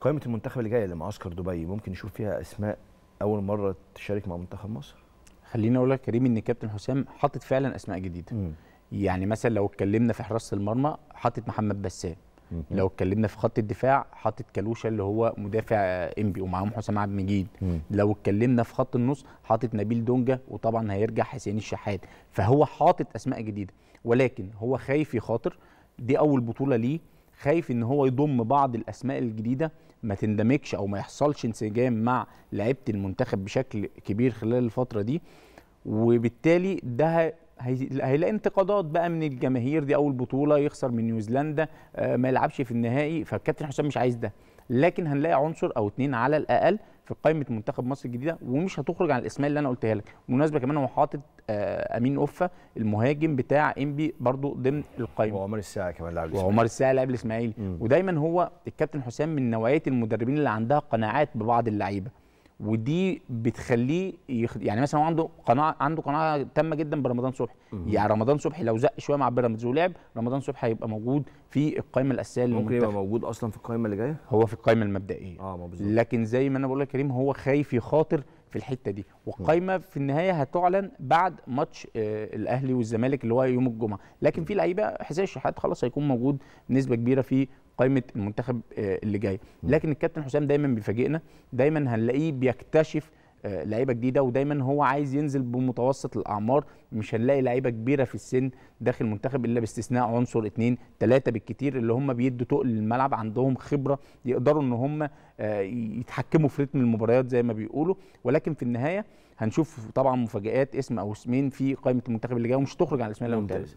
قائمه المنتخب اللي جايه لمعسكر دبي ممكن نشوف فيها اسماء اول مره تشارك مع منتخب مصر خليني اقول لك كريم ان كابتن حسام حاطط فعلا اسماء جديده م. يعني مثلا لو اتكلمنا في حراسه المرمى حاطط محمد بسام لو اتكلمنا في خط الدفاع حاطط كالوشا اللي هو مدافع انبي ومعاهم حسام عبد المجيد لو اتكلمنا في خط النص حاطط نبيل دونجا وطبعا هيرجع حسين الشحات فهو حاطط اسماء جديده ولكن هو خايف يخاطر دي اول بطوله ليه خايف ان هو يضم بعض الاسماء الجديده ما تندمجش او ما يحصلش انسجام مع لعيبه المنتخب بشكل كبير خلال الفتره دي وبالتالي ده هيلاقي انتقادات بقى من الجماهير دي اول بطوله يخسر من نيوزيلندا آه، ما يلعبش في النهائي فالكابتن حسام مش عايز ده لكن هنلاقي عنصر او اتنين على الاقل في قائمه منتخب مصر الجديده ومش هتخرج عن الاسماء اللي انا قلتها لك بالمناسبه كمان هو حاطط آه، امين اوفا المهاجم بتاع انبي برضو ضمن القائمه وعمر الساعه كمان لاعب وعمر الساعه لاعب الاسماعيلي ودايما هو الكابتن حسام من نوعيه المدربين اللي عندها قناعات ببعض اللعيبه ودي بتخليه يخ... يعني مثلا هو عنده قناعه عنده قناعه تامه جدا برمضان صبحي يعني رمضان صبحي لو زق شويه مع بيراميدز ولعب رمضان صبحي هيبقى موجود في القائمه الاساسيه ممكن يبقى موجود اصلا في القائمه اللي جايه هو في القائمه المبدئيه اه لكن زي ما انا بقول لك كريم هو خايف يخاطر في الحته دي والقايمه في النهايه هتعلن بعد ماتش آه، الاهلي والزمالك اللي هو يوم الجمعه لكن في لعيبه حسين الشحات خلاص هيكون موجود نسبه كبيره في قائمه المنتخب آه، اللي جاي لكن الكابتن حسام دايما بيفاجئنا دايما هنلاقيه بيكتشف آه، لعيبه جديده ودايما هو عايز ينزل بمتوسط الاعمار مش هنلاقي لعيبه كبيره في السن داخل المنتخب الا باستثناء عنصر اثنين ثلاثه بالكتير اللي هم بيدوا تقل للملعب عندهم خبره يقدروا ان هم آه، يتحكموا في رتم المباريات زي ما بيقولوا ولكن في النهايه هنشوف طبعا مفاجات اسم او اسمين في قائمه المنتخب اللي جاي ومش تخرج على الاسماء اللي